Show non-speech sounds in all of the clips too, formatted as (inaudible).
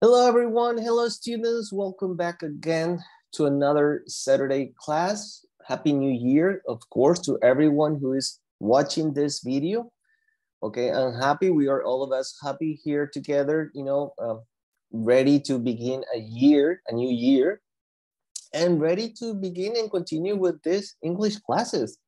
Hello, everyone. Hello, students. Welcome back again to another Saturday class. Happy New Year, of course, to everyone who is watching this video. Okay, I'm happy. We are all of us happy here together, you know, uh, ready to begin a year, a new year, and ready to begin and continue with this English classes.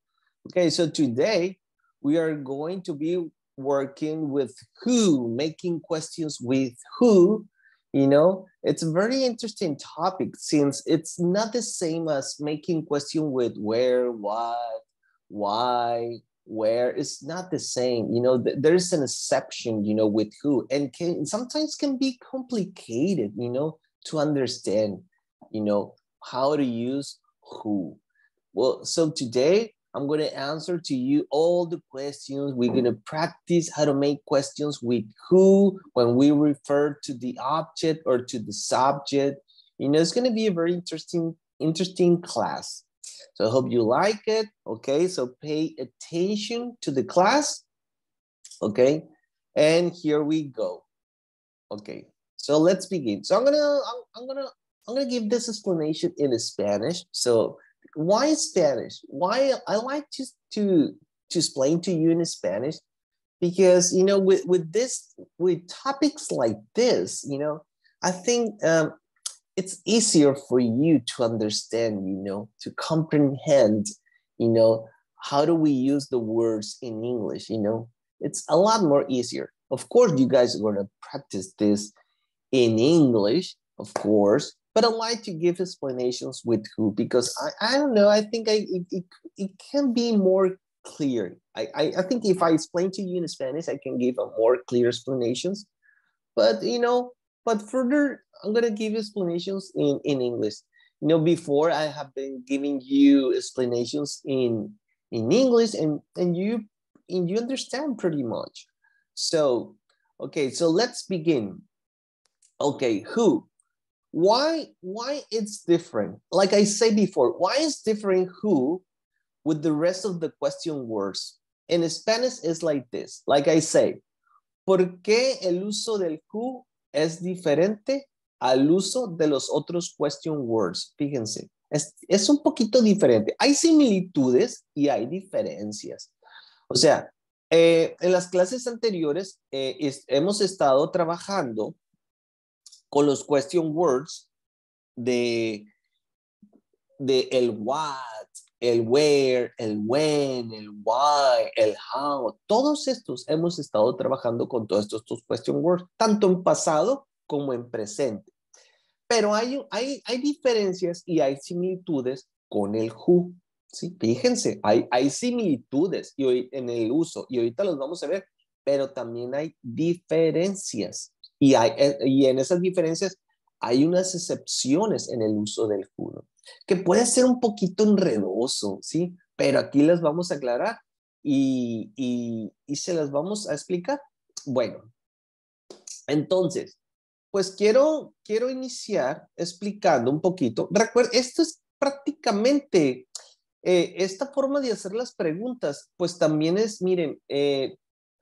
Okay, so today we are going to be working with who, making questions with who, you know it's a very interesting topic since it's not the same as making question with where what why where it's not the same you know th- there's an exception you know with who and can sometimes can be complicated you know to understand you know how to use who well so today I'm going to answer to you all the questions. We're going to practice how to make questions with who when we refer to the object or to the subject. You know, it's going to be a very interesting, interesting class. So I hope you like it. Okay, so pay attention to the class. Okay, and here we go. Okay, so let's begin. So I'm gonna, I'm, I'm gonna, I'm gonna give this explanation in Spanish. So why Spanish? Why I like to to to explain to you in Spanish because you know with with this with topics like this, you know, I think um, it's easier for you to understand, you know, to comprehend, you know, how do we use the words in English, you know? It's a lot more easier. Of course, you guys are going to practice this in English, of course, but I like to give explanations with who because I, I don't know. I think I it, it, it can be more clear. I, I, I think if I explain to you in Spanish, I can give a more clear explanations. But you know, but further, I'm gonna give explanations in in English. You know, before I have been giving you explanations in in English, and and you and you understand pretty much. So okay, so let's begin. Okay, who why why it's different like i said before why is different who with the rest of the question words in spanish is like this like i say por qué el uso del who es diferente al uso de los otros question words fíjense es, es un poquito diferente hay similitudes y hay diferencias o sea eh, en las clases anteriores eh, hemos estado trabajando con los question words de, de el what, el where, el when, el why, el how. Todos estos hemos estado trabajando con todos estos, question words, tanto en pasado como en presente. Pero hay, hay, hay diferencias y hay similitudes con el who. Fíjense, hay, hay similitudes y hoy, en el uso y ahorita los vamos a ver, pero también hay diferencias. Eh, y, en esas diferencias hay unas excepciones en el uso del judo, que puede ser un poquito enredoso, ¿sí? Pero aquí las vamos a aclarar y, y, se las vamos a explicar. Bueno, entonces, pues quiero, quiero iniciar explicando un poquito. Recuerda, esto es prácticamente, eh, esta forma de hacer las preguntas, pues también es, miren, eh,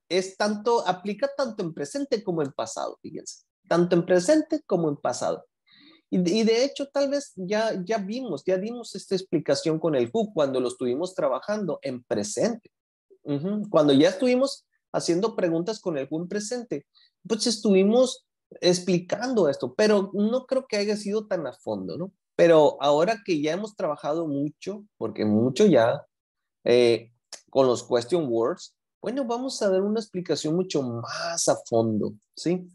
es tanto, aplica tanto en presente como en pasado, fíjense, tanto en presente como en pasado. Y, de hecho, tal vez ya, ya vimos, ya dimos esta explicación con el who cuando lo estuvimos trabajando en presente. Cuando ya estuvimos haciendo preguntas con el who en presente, pues estuvimos explicando esto, pero no creo que haya sido tan a fondo, ¿no? Pero ahora que ya hemos trabajado mucho, porque mucho ya, eh, con los question words, bueno, vamos a dar una explicación mucho más a fondo, ¿sí?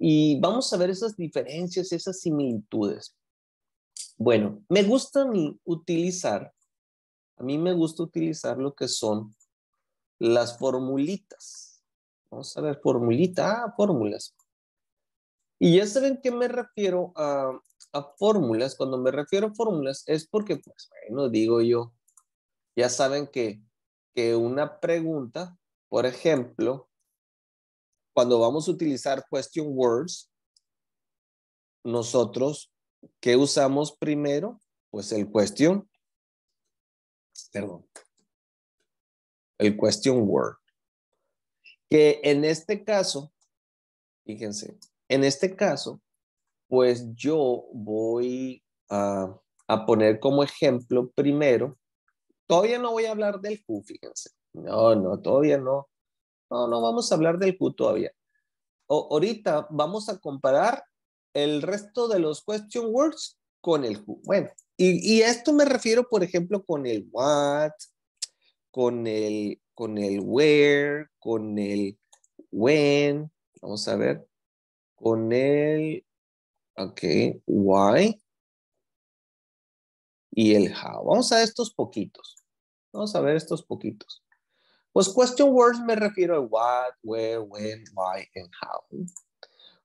Y vamos a ver esas diferencias, esas similitudes. Bueno, me gusta utilizar, a mí me gusta utilizar lo que son las formulitas. Vamos a ver, formulita, ah, fórmulas. Y ya saben que me refiero a, fórmulas. Cuando me refiero a fórmulas es porque, pues, bueno, digo yo, ya saben que, que una pregunta por ejemplo, cuando vamos a utilizar question words, nosotros, ¿qué usamos primero? Pues el question, perdón, el question word. Que en este caso, fíjense, en este caso, pues yo voy a, a poner como ejemplo primero, todavía no voy a hablar del Q, fíjense. No, no, todavía no. No, no vamos a hablar del Q todavía. ahorita vamos a comparar el resto de los question words con el Q. Bueno, y, a esto me refiero, por ejemplo, con el what, con el, con el where, con el when, vamos a ver, con el, why y el how. Vamos a estos poquitos. Vamos a ver estos poquitos. Pues question words me refiero a what, where, when, why, and how.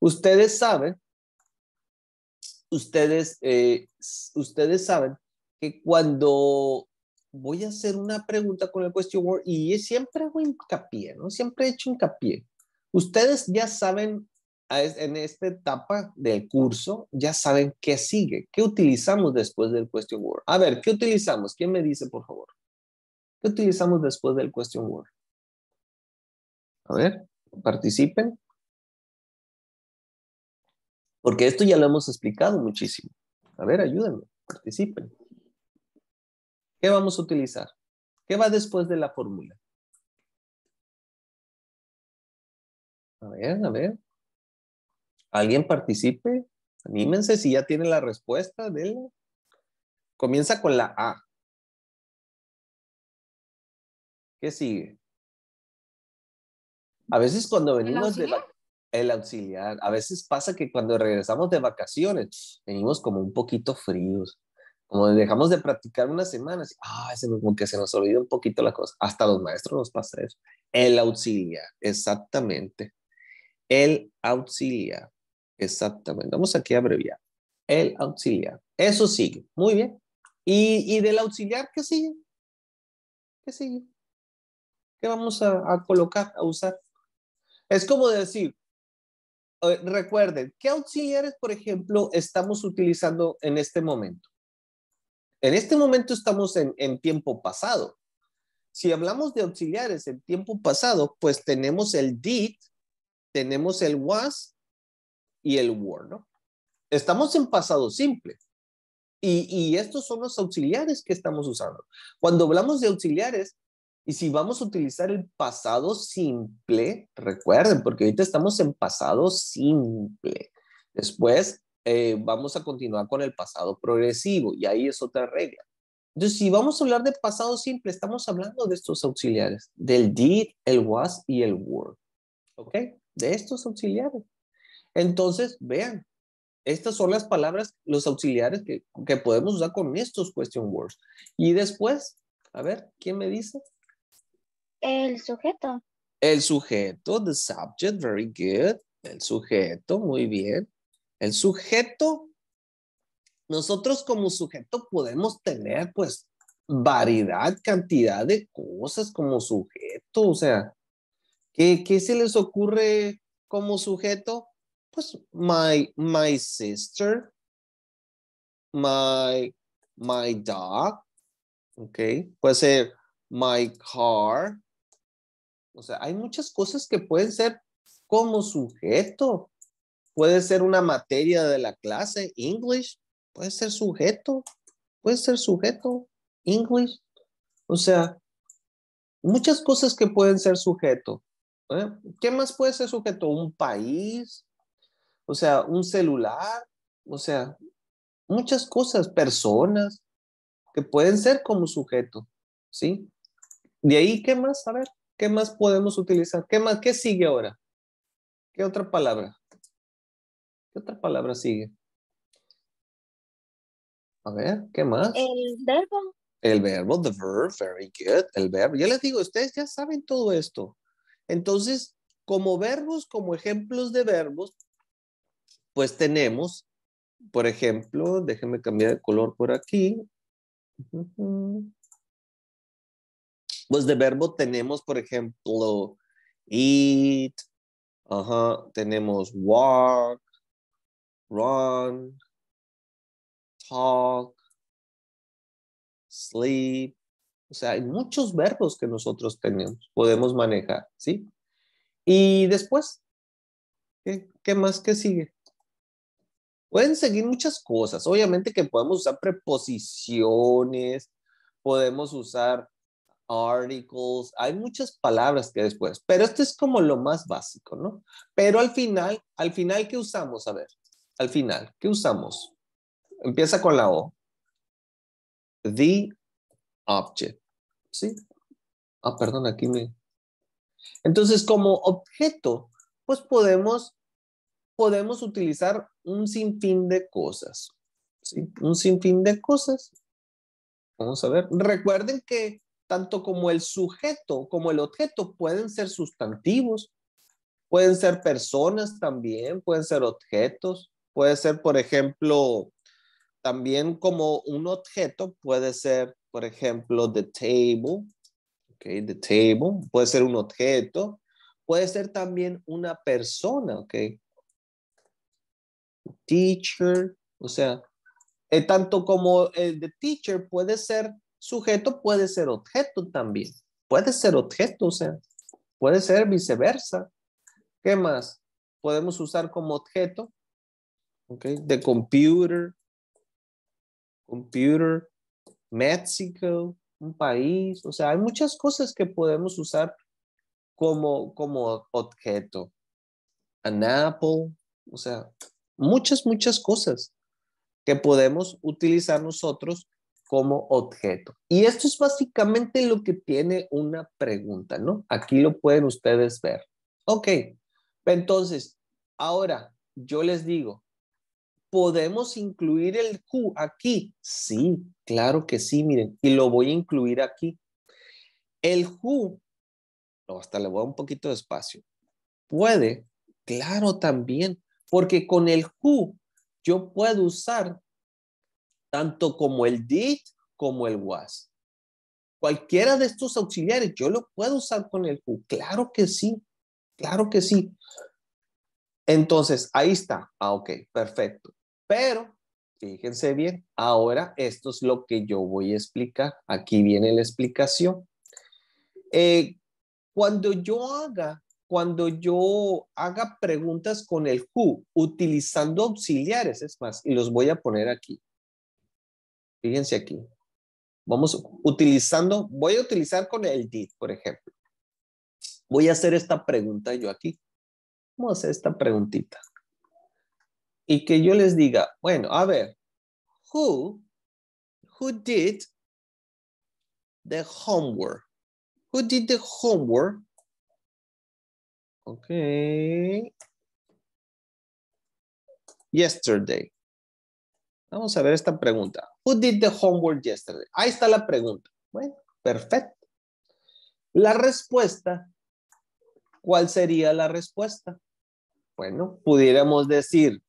Ustedes saben, ustedes, eh, ustedes saben que cuando voy a hacer una pregunta con el question word y siempre hago hincapié, ¿no? Siempre he hecho hincapié. Ustedes ya saben en esta etapa del curso, ya saben qué sigue, qué utilizamos después del question word. A ver, ¿qué utilizamos? ¿Quién me dice, por favor? ¿Qué utilizamos después del question word. A ver, participen. Porque esto ya lo hemos explicado muchísimo. A ver, ayúdenme, participen. ¿Qué vamos a utilizar? ¿Qué va después de la fórmula? A ver, a ver. ¿Alguien participe? Anímense si ya tiene la respuesta. Comienza con la A. ¿Qué sigue? A veces cuando venimos de vacaciones. el auxiliar, a veces pasa que cuando regresamos de vacaciones, venimos como un poquito fríos, como dejamos de practicar unas semanas, ah, como que se nos olvida un poquito la cosa. Hasta los maestros nos pasa eso. El auxiliar, exactamente. El auxiliar, exactamente. Vamos aquí a abreviar. El auxiliar. Eso sigue. Muy bien. ¿Y, y del auxiliar qué sigue? ¿Qué sigue? vamos a, colocar, a usar? Es como decir, recuerden, ¿qué auxiliares, por ejemplo, estamos utilizando en este momento? En este momento estamos en, tiempo pasado. Si hablamos de auxiliares en tiempo pasado, pues tenemos el did, tenemos el was y el were, ¿no? Estamos en pasado simple. Y, y, estos son los auxiliares que estamos usando. Cuando hablamos de auxiliares, y si vamos a utilizar el pasado simple, recuerden, porque ahorita estamos en pasado simple. Después eh, vamos a continuar con el pasado progresivo y ahí es otra regla. Entonces, si vamos a hablar de pasado simple, estamos hablando de estos auxiliares, del did, el was y el were. ¿Ok? De estos auxiliares. Entonces, vean, estas son las palabras, los auxiliares que, que podemos usar con estos question words. Y después, a ver, ¿quién me dice? El sujeto. El sujeto, the subject, very good. El sujeto, muy bien. El sujeto, nosotros como sujeto podemos tener pues variedad, cantidad de cosas como sujeto, o sea, ¿qué, qué se les ocurre como sujeto? Pues my, my sister, my, my dog, ok, puede ser my car, o sea, hay muchas cosas que pueden ser como sujeto. Puede ser una materia de la clase, English, puede ser sujeto, puede ser sujeto, English. O sea, muchas cosas que pueden ser sujeto. ¿eh? ¿Qué más puede ser sujeto? Un país, o sea, un celular, o sea, muchas cosas, personas que pueden ser como sujeto, ¿sí? De ahí, ¿qué más? A ver. ¿Qué más podemos utilizar? ¿Qué más? ¿Qué sigue ahora? ¿Qué otra palabra? ¿Qué otra palabra sigue? A ver, ¿qué más? El verbo. El verbo, the verb, very good. El verbo. Ya les digo, ustedes ya saben todo esto. Entonces, como verbos, como ejemplos de verbos, pues tenemos, por ejemplo, déjenme cambiar de color por aquí. Pues de verbo tenemos, por ejemplo, eat, tenemos walk, run, talk, sleep. O sea, hay muchos verbos que nosotros tenemos, podemos manejar, ¿sí? Y después, ¿qué, qué más que sigue? Pueden seguir muchas cosas. Obviamente que podemos usar preposiciones, podemos usar articles, hay muchas palabras que después, pero esto es como lo más básico, ¿no? Pero al final, al final, ¿qué usamos? A ver, al final, ¿qué usamos? Empieza con la O. The object, ¿sí? Ah, perdón, aquí me... Entonces, como objeto, pues podemos, podemos utilizar un sinfín de cosas, ¿sí? Un sinfín de cosas. Vamos a ver. Recuerden que tanto como el sujeto, como el objeto, pueden ser sustantivos, pueden ser personas también, pueden ser objetos, puede ser, por ejemplo, también como un objeto, puede ser, por ejemplo, the table, okay, the table, puede ser un objeto, puede ser también una persona, ok, teacher, o sea, eh, tanto como el de teacher puede ser Sujeto puede ser objeto también. Puede ser objeto, o sea, puede ser viceversa. ¿Qué más? Podemos usar como objeto, ¿ok? The computer, computer, México, un país. O sea, hay muchas cosas que podemos usar como, como objeto. An apple, o sea, muchas, muchas cosas que podemos utilizar nosotros como objeto. Y esto es básicamente lo que tiene una pregunta, ¿no? Aquí lo pueden ustedes ver. Ok, entonces, ahora yo les digo, ¿podemos incluir el Q aquí? Sí, claro que sí, miren, y lo voy a incluir aquí. El Q, hasta le voy a un poquito de espacio, puede, claro también, porque con el Q yo puedo usar tanto como el did como el was. Cualquiera de estos auxiliares, yo lo puedo usar con el who. Claro que sí, claro que sí. Entonces, ahí está. Ah, ok, perfecto. Pero, fíjense bien, ahora esto es lo que yo voy a explicar. Aquí viene la explicación. Eh, cuando yo haga, cuando yo haga preguntas con el who, utilizando auxiliares, es más, y los voy a poner aquí. Fíjense aquí. Vamos utilizando, voy a utilizar con el did, por ejemplo. Voy a hacer esta pregunta yo aquí. Vamos a hacer esta preguntita. Y que yo les diga, bueno, a ver, who, who did the homework? Who did the homework? Ok. Yesterday. Vamos a ver esta pregunta. Who did the homework yesterday? Ahí está la pregunta. Bueno, perfecto. La respuesta, ¿cuál sería la respuesta? Bueno, pudiéramos decir,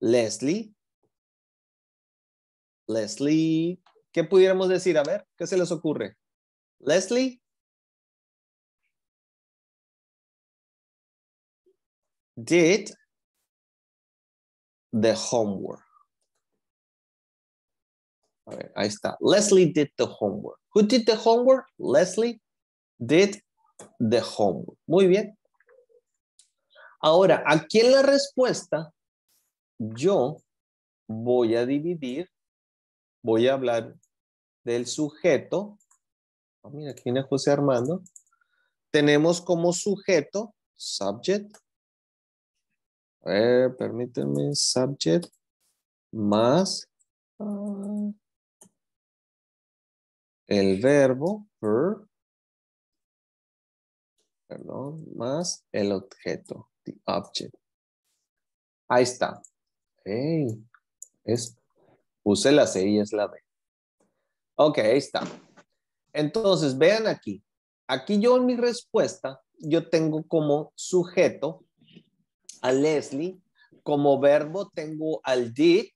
Leslie, Leslie, ¿qué pudiéramos decir? A ver, ¿qué se les ocurre? Leslie. Did the homework. A ver, ahí está. Leslie did the homework. Who did the homework? Leslie did the homework. Muy bien. Ahora, aquí en la respuesta, yo voy a dividir, voy a hablar del sujeto. Ah, mira, aquí viene José Armando. Tenemos como sujeto, subject. A subject más. Ah, el verbo, per, perdón, más el objeto, the object. Ahí está. Hey, es, puse la C y es la B. Ok, ahí está. Entonces, vean aquí. Aquí yo en mi respuesta, yo tengo como sujeto a Leslie, como verbo tengo al did,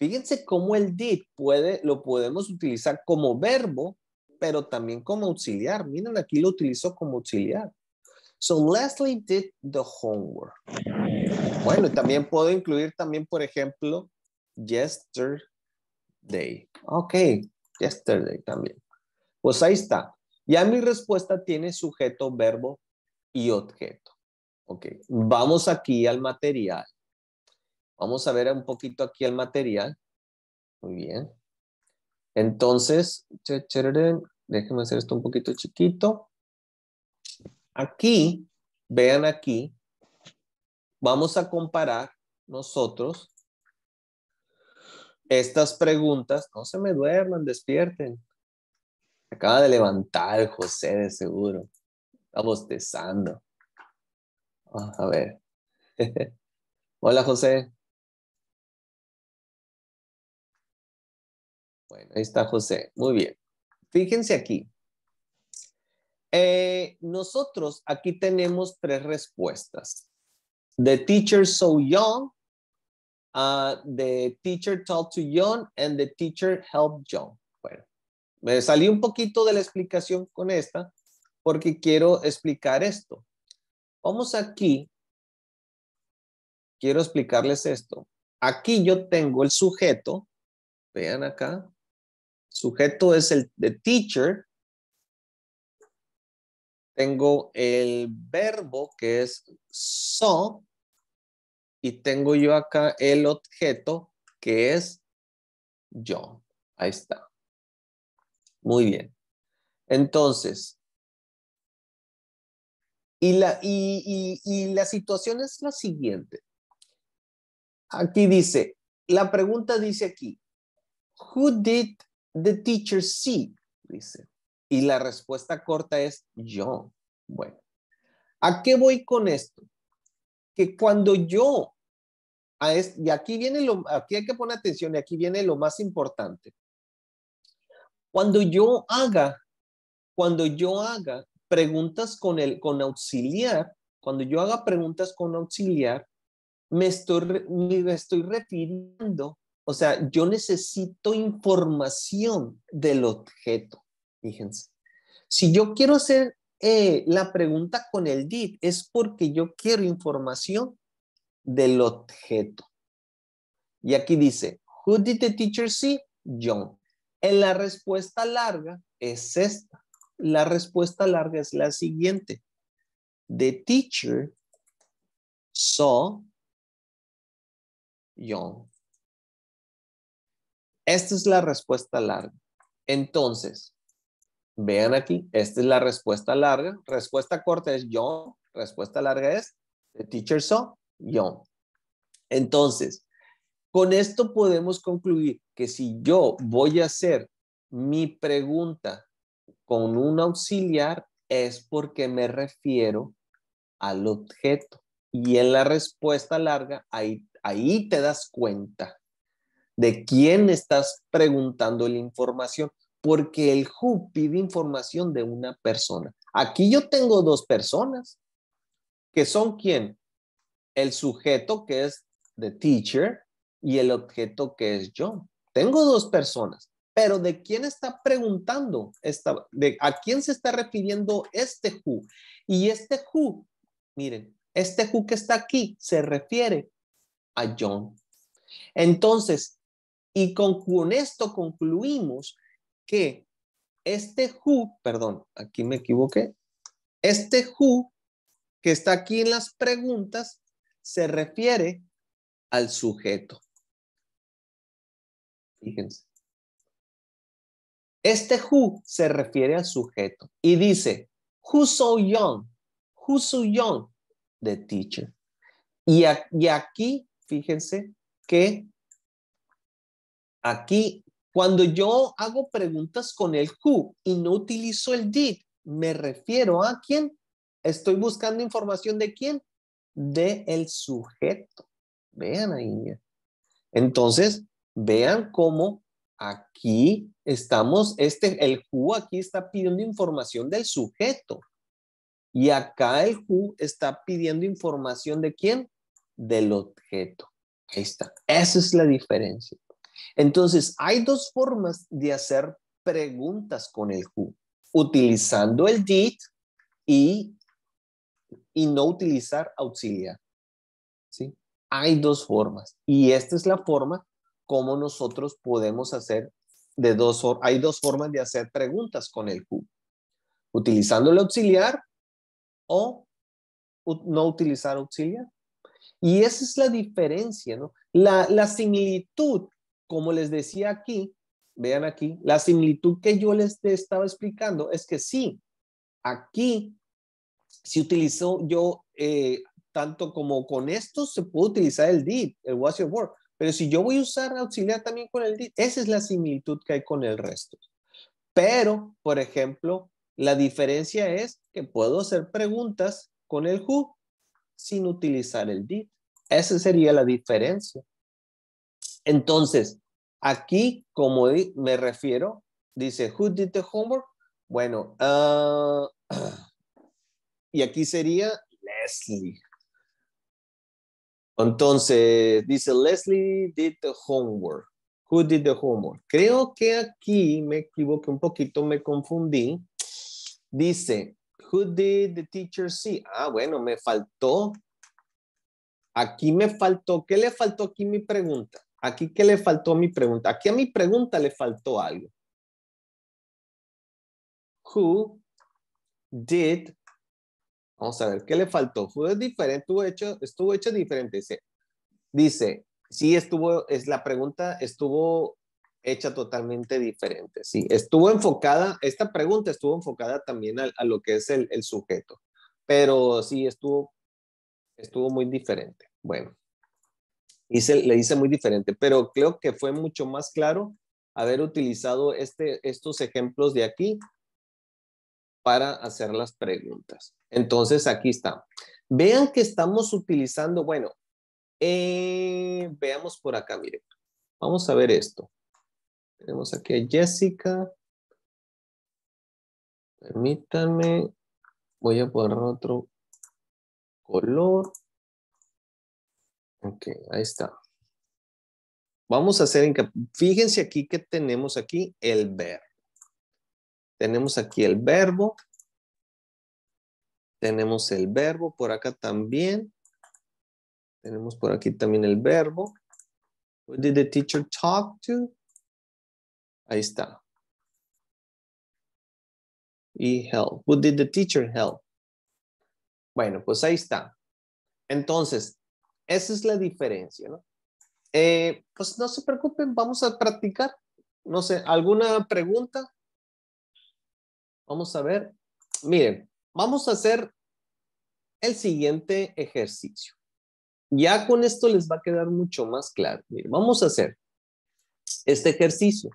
Fíjense cómo el did puede, lo podemos utilizar como verbo, pero también como auxiliar. Miren, aquí lo utilizo como auxiliar. So Leslie did the homework. Bueno, también puedo incluir también, por ejemplo, yesterday. Ok, yesterday también. Pues ahí está. Ya mi respuesta tiene sujeto, verbo y objeto. Ok, vamos aquí al material. Vamos a ver un poquito aquí el material. Muy bien. Entonces, déjenme hacer esto un poquito chiquito. Aquí, vean aquí, vamos a comparar nosotros estas preguntas. No se me duerman, despierten. Acaba de levantar José de seguro. Está bostezando. Ah, a ver. (laughs) Hola José. ahí está José. Muy bien. Fíjense aquí. Eh, nosotros aquí tenemos tres respuestas. The teacher so young, uh, the teacher talked to young. and the teacher helped young. Bueno, me salí un poquito de la explicación con esta porque quiero explicar esto. Vamos aquí. Quiero explicarles esto. Aquí yo tengo el sujeto. Vean acá. Sujeto es el de teacher. Tengo el verbo que es so. Y tengo yo acá el objeto que es yo. Ahí está. Muy bien. Entonces, y la, y la situación es la siguiente. Aquí dice, la pregunta dice aquí, who did The teacher see, dice. Y la respuesta corta es yo. Bueno, ¿a qué voy con esto? Que cuando yo, a y aquí viene lo, aquí hay que poner atención y aquí viene lo más importante. Cuando yo haga, cuando yo haga preguntas con el, con auxiliar, cuando yo haga preguntas con auxiliar, me estoy, me estoy refiriendo o sea, yo necesito información del objeto, fíjense. Si yo quiero hacer eh, la pregunta con el did, es porque yo quiero información del objeto. Y aquí dice, who did the teacher see? John. En la respuesta larga es esta. La respuesta larga es la siguiente. The teacher saw John. Esta es la respuesta larga. Entonces, vean aquí, esta es la respuesta larga. Respuesta corta es yo. respuesta larga es the teacher so yo. Entonces, con esto podemos concluir que si yo voy a hacer mi pregunta con un auxiliar es porque me refiero al objeto. Y en la respuesta larga, ahí, ahí te das cuenta de quién estás preguntando la información, porque el who pide información de una persona. Aquí yo tengo dos personas, que son quién? El sujeto que es the teacher y el objeto que es yo. Tengo dos personas, pero ¿de quién está preguntando? Esta, ¿A quién se está refiriendo este who? Y este who, miren, este who que está aquí se refiere a John. Entonces, y con, esto concluimos que este who, perdón, aquí me equivoqué, este who que está aquí en las preguntas se refiere al sujeto. Fíjense. Este who se refiere al sujeto y dice, who's so young? Who's so young? The teacher. Y, y aquí, fíjense que Aquí, cuando yo hago preguntas con el who y no utilizo el did, me refiero a quién. Estoy buscando información de quién. De el sujeto. Vean ahí. Entonces, vean cómo aquí estamos, este, el who aquí está pidiendo información del sujeto. Y acá el who está pidiendo información de quién? Del objeto. Ahí está. Esa es la diferencia. Entonces, hay dos formas de hacer preguntas con el who, utilizando el did y, no utilizar auxiliar. ¿sí? Hay dos formas y esta es la forma como nosotros podemos hacer de dos, hay dos formas de hacer preguntas con el who, utilizando el auxiliar o no utilizar auxiliar. Y esa es la diferencia, La, la similitud como les decía aquí, vean aquí, la similitud que yo les estaba explicando es que sí, aquí si utilizo yo eh, tanto como con esto se puede utilizar el did, el was your work, pero si yo voy a usar auxiliar también con el did, esa es la similitud que hay con el resto. Pero, por ejemplo, la diferencia es que puedo hacer preguntas con el who sin utilizar el did. Esa sería la diferencia. Entonces, Aquí, como me refiero, dice, who did the homework? Bueno, ah, (clears throat) y aquí sería Leslie. Entonces, dice, Leslie did the homework. Who did the homework? Creo que aquí me equivoqué un poquito, me confundí. Dice, who did the teacher see? Ah, bueno, me faltó. Aquí me faltó. ¿Qué le faltó aquí mi pregunta? Aquí, ¿qué le faltó a mi pregunta? Aquí a mi pregunta le faltó algo. Who did, vamos a ver, ¿qué le faltó? ¿Fue diferente, estuvo hecho, estuvo hecha diferente. Dice, dice, sí estuvo, es la pregunta estuvo hecha totalmente diferente. Sí, estuvo enfocada, esta pregunta estuvo enfocada también a, lo que es el, sujeto, pero sí estuvo, estuvo muy diferente. Bueno, le hice muy diferente, pero creo que fue mucho más claro haber utilizado este, estos ejemplos de aquí para hacer las preguntas. Entonces, aquí está. Vean que estamos utilizando, bueno, eh, veamos por acá, miren. Vamos a ver esto. Tenemos aquí a Jessica. Permítanme, voy a poner otro color. Ok, ahí está. Vamos a hacer, fíjense aquí que tenemos aquí el verbo. Tenemos aquí el verbo. Tenemos el verbo por acá también. Tenemos por aquí también el verbo. Who did the teacher talk to? Ahí está. Y help. Who did the teacher help? Bueno, pues ahí está. Entonces, esa es la diferencia, ¿no? Eh, pues no se preocupen, vamos a practicar. No sé, ¿alguna pregunta? Vamos a ver. Miren, vamos a hacer el siguiente ejercicio. Ya con esto les va a quedar mucho más claro. Miren, vamos a hacer este ejercicio.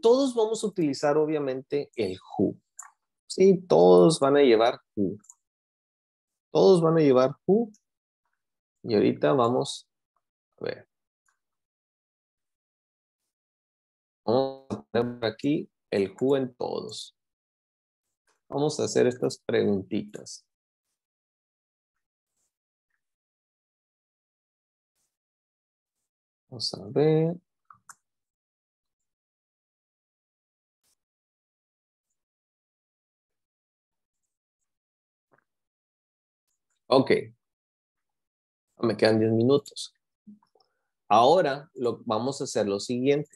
todos vamos a utilizar, obviamente, el who. Sí, todos van a llevar who. Todos van a llevar who. Y ahorita vamos a ver. Vamos a poner aquí el Q en todos. Vamos a hacer estas preguntitas. Vamos a ver. Ok, me quedan 10 minutos. Ahora lo, vamos a hacer lo siguiente.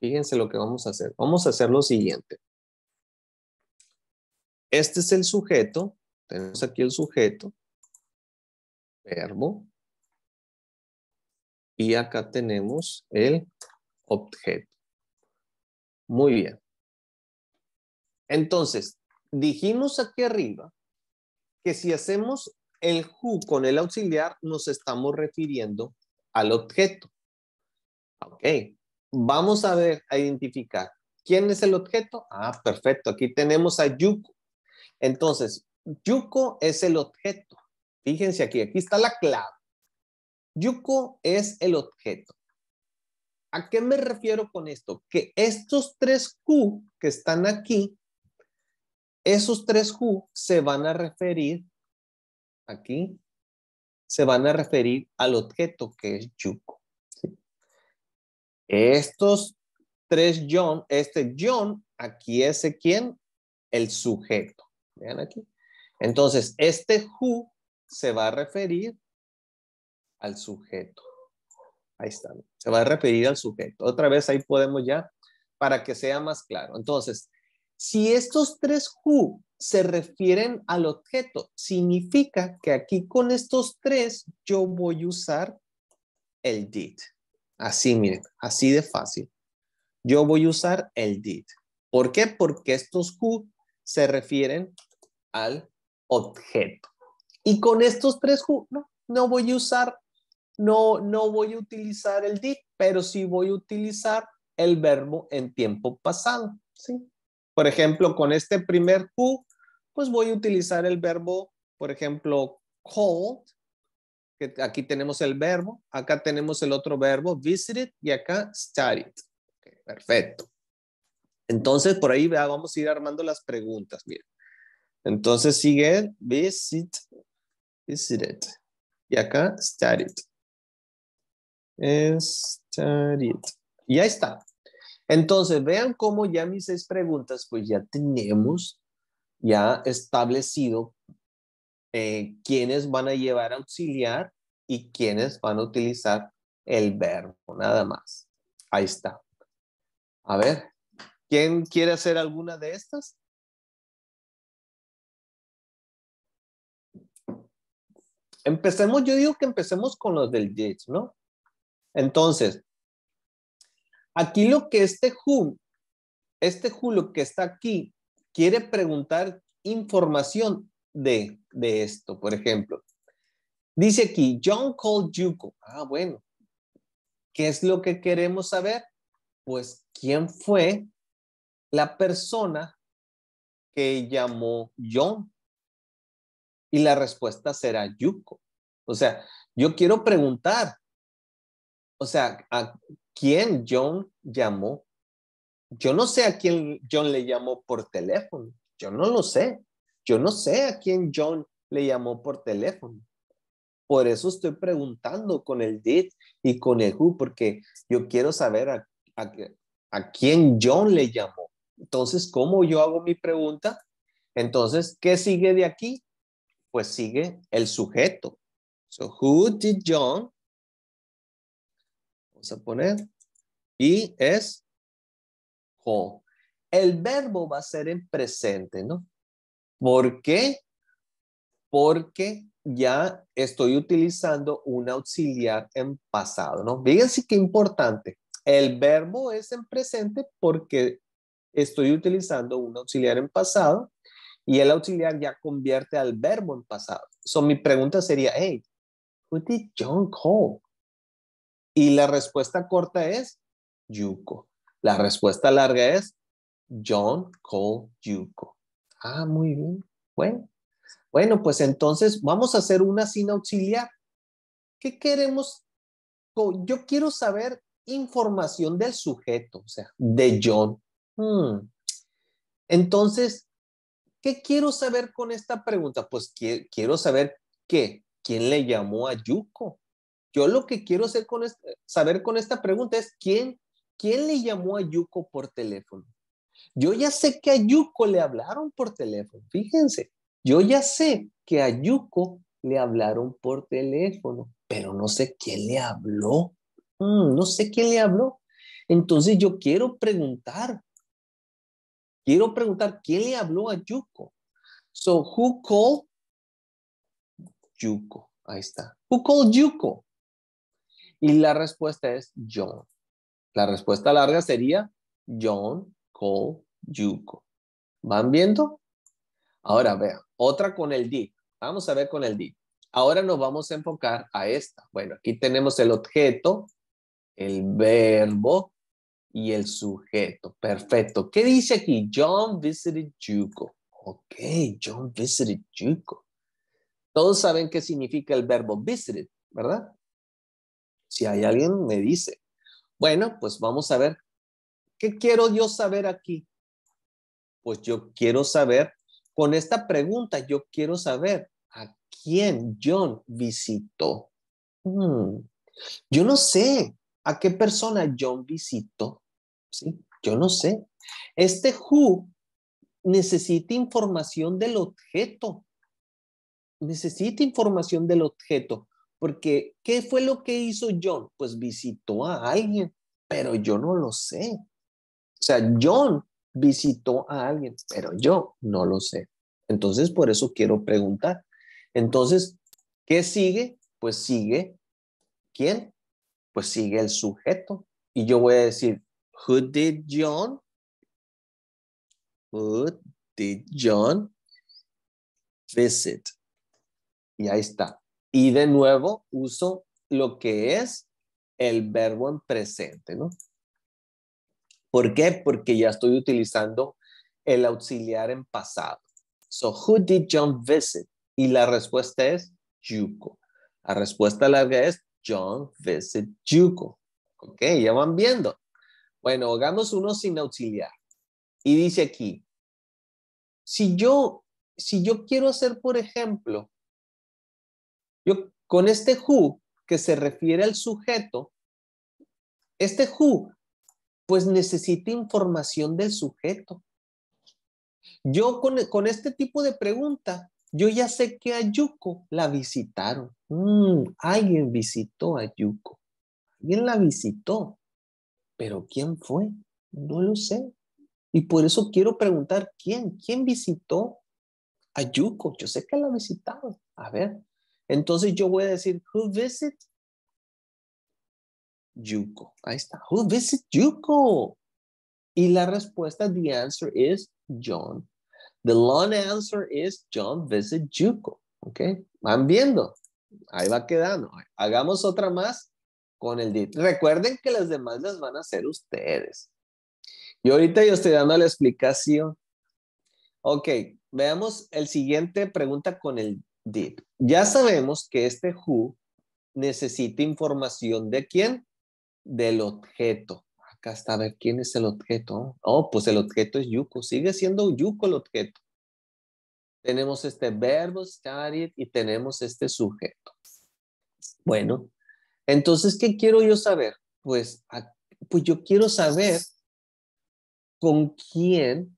Fíjense lo que vamos a hacer. Vamos a hacer lo siguiente. Este es el sujeto. Tenemos aquí el sujeto. Verbo. Y acá tenemos el objeto. Muy bien. Entonces, dijimos aquí arriba que si hacemos el who con el auxiliar nos estamos refiriendo al objeto. Ok, vamos a ver, a identificar. ¿Quién es el objeto? Ah, perfecto, aquí tenemos a Yuko. Entonces, Yuko es el objeto. Fíjense aquí, aquí está la clave. Yuko es el objeto. ¿A qué me refiero con esto? Que estos tres Q que están aquí, esos tres Q se van a referir aquí se van a referir al objeto que es yuko. Estos tres John, este John, aquí es quién? El sujeto. Vean aquí. Entonces, este who se va a referir al sujeto. Ahí está. Se va a referir al sujeto. Otra vez ahí podemos ya, para que sea más claro. Entonces, si estos tres who se refieren al objeto, significa que aquí con estos tres yo voy a usar el did. Así, miren, así de fácil. Yo voy a usar el did. ¿Por qué? Porque estos who se refieren al objeto. Y con estos tres who, no, voy a usar, no, no voy a utilizar el did, pero sí voy a utilizar el verbo en tiempo pasado. ¿sí? Por ejemplo, con este primer who, pues voy a utilizar el verbo, por ejemplo, called, aquí tenemos el verbo, acá tenemos el otro verbo, visited, y acá started. perfecto. Entonces, por ahí vamos a ir armando las preguntas, Mira. Entonces sigue visit, visited, y acá started. Studied. Y ahí está. Entonces, vean cómo ya mis seis preguntas, pues ya tenemos ya establecido eh, quiénes van a llevar auxiliar y quiénes van a utilizar el verbo, nada más. Ahí está. A ver, ¿quién quiere hacer alguna de estas? Empecemos, yo digo que empecemos con los del J, ¿no? Entonces, Aquí lo que este Who, este Who que está aquí, quiere preguntar información de, de esto, por ejemplo. Dice aquí, John called Yuko. Ah, bueno. ¿Qué es lo que queremos saber? Pues, ¿quién fue la persona que llamó John? Y la respuesta será Yuko. O sea, yo quiero preguntar, o sea, quién John llamó. Yo no sé a quién John le llamó por teléfono. Yo no lo sé. Yo no sé a quién John le llamó por teléfono. Por eso estoy preguntando con el did y con el who, porque yo quiero saber a, quién John le llamó. Entonces, ¿cómo yo hago mi pregunta? Entonces, ¿qué sigue de aquí? Pues sigue el sujeto. So, who did John Vamos a poner. Y es ho. El verbo va a ser en presente, ¿no? ¿Por qué? Porque ya estoy utilizando un auxiliar en pasado, ¿no? Fíjense qué importante. El verbo es en presente porque estoy utilizando un auxiliar en pasado y el auxiliar ya convierte al verbo en pasado. So, mi pregunta sería, hey, who did John call? Y la respuesta corta es Yuko. La respuesta larga es John Cole Yuko. Ah, muy bien. Bueno, pues entonces vamos a hacer una sin auxiliar. ¿Qué queremos? Yo quiero saber información del sujeto, o sea, de John. Hmm. Entonces, ¿qué quiero saber con esta pregunta? Pues quiero saber qué, quién le llamó a Yuko, yo lo que quiero saber con esta pregunta es quién quién le llamó a Yuko por teléfono. Yo ya sé que a Yuko le hablaron por teléfono. Fíjense, yo ya sé que a Yuko le hablaron por teléfono, pero no sé quién le habló. Mm, no sé quién le habló. Entonces yo quiero preguntar. Quiero preguntar quién le habló a Yuko. So, who called Yuko? Ahí está. Who called Yuko? Y la respuesta es John. La respuesta larga sería John Cole Yuko. ¿Van viendo? Ahora vean, otra con el D. Vamos a ver con el D. Ahora nos vamos a enfocar a esta. Bueno, aquí tenemos el objeto, el verbo y el sujeto. Perfecto. ¿Qué dice aquí? John visited Yuko. Ok, John visited Yuko. Todos saben qué significa el verbo visited, ¿verdad? Si hay alguien, me dice. Bueno, pues vamos a ver. ¿Qué quiero yo saber aquí? Pues yo quiero saber, con esta pregunta, yo quiero saber a quién John visitó. Hmm. Yo no sé a qué persona John visitó. ¿sí? Yo no sé. Este who necesita información del objeto. Necesita información del objeto. Porque, ¿qué fue lo que hizo John? Pues visitó a alguien, pero yo no lo sé. O sea, John visitó a alguien, pero yo no lo sé. Entonces, por eso quiero preguntar. Entonces, ¿qué sigue? Pues sigue, ¿quién? Pues sigue el sujeto. Y yo voy a decir, who did John? Who did John visit? Y ahí está. Y de nuevo uso lo que es el verbo en presente, ¿no? ¿Por qué? Porque ya estoy utilizando el auxiliar en pasado. So, who did John visit? Y la respuesta es Yuko. La respuesta larga es John visited Yuko. Ok, ya van viendo. Bueno, hagamos uno sin auxiliar. Y dice aquí, si yo, si yo quiero hacer, por ejemplo, yo, con este who, que se refiere al sujeto, este who, pues necesita información del sujeto. Yo con, este tipo de pregunta, yo ya sé que a Yuko la visitaron. Mm, alguien visitó a Yuko. Alguien la visitó. Pero ¿quién fue? No lo sé. Y por eso quiero preguntar, ¿quién? ¿Quién visitó a Yuko? Yo sé que la visitaron. A ver, entonces yo voy a decir, who visit? Yuko. Ahí está. Who visit Yuko? Y la respuesta, the answer is John. The long answer is John visit Yuko. ¿Ok? Van viendo. Ahí va quedando. Hagamos otra más con el DIT. Recuerden que las demás las van a hacer ustedes. Y ahorita yo estoy dando la explicación. Ok, veamos el siguiente pregunta con el ya sabemos que este who necesita información de quién? Del objeto. Acá está, a ver quién es el objeto. Oh, pues el objeto es Yuko. Sigue siendo Yuko el objeto. Tenemos este verbo studied y tenemos este sujeto. Bueno, entonces, ¿qué quiero yo saber? Pues, pues yo quiero saber con quién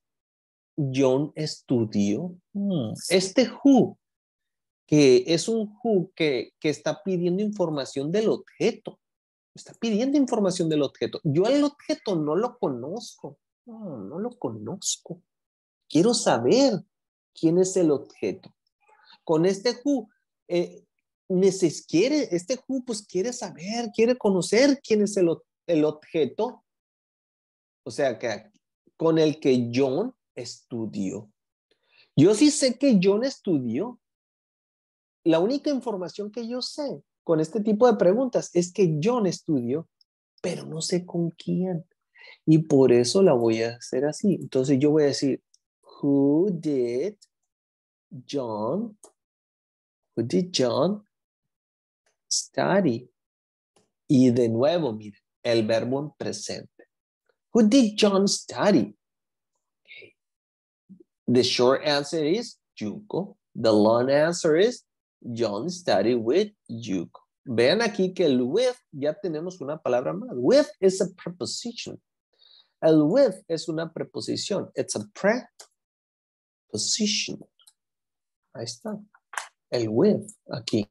John estudió. Hmm, este who que es un who que, está pidiendo información del objeto. Está pidiendo información del objeto. Yo el objeto no lo conozco. No, no lo conozco. Quiero saber quién es el objeto. Con este who, eh, quiere, este who pues quiere saber, quiere conocer quién es el, el objeto. O sea, que con el que John estudió. Yo sí sé que John estudió, la única información que yo sé con este tipo de preguntas es que John estudió, estudio, pero no sé con quién. Y por eso la voy a hacer así. Entonces yo voy a decir, who did John, who did John study? Y de nuevo, miren, el verbo en presente. Who did John study? The short answer is Yuko. The long answer is John study with you. Vean aquí que el with ya tenemos una palabra más. With is a preposition. El with es una preposición. It's a preposition. Ahí está. El with aquí.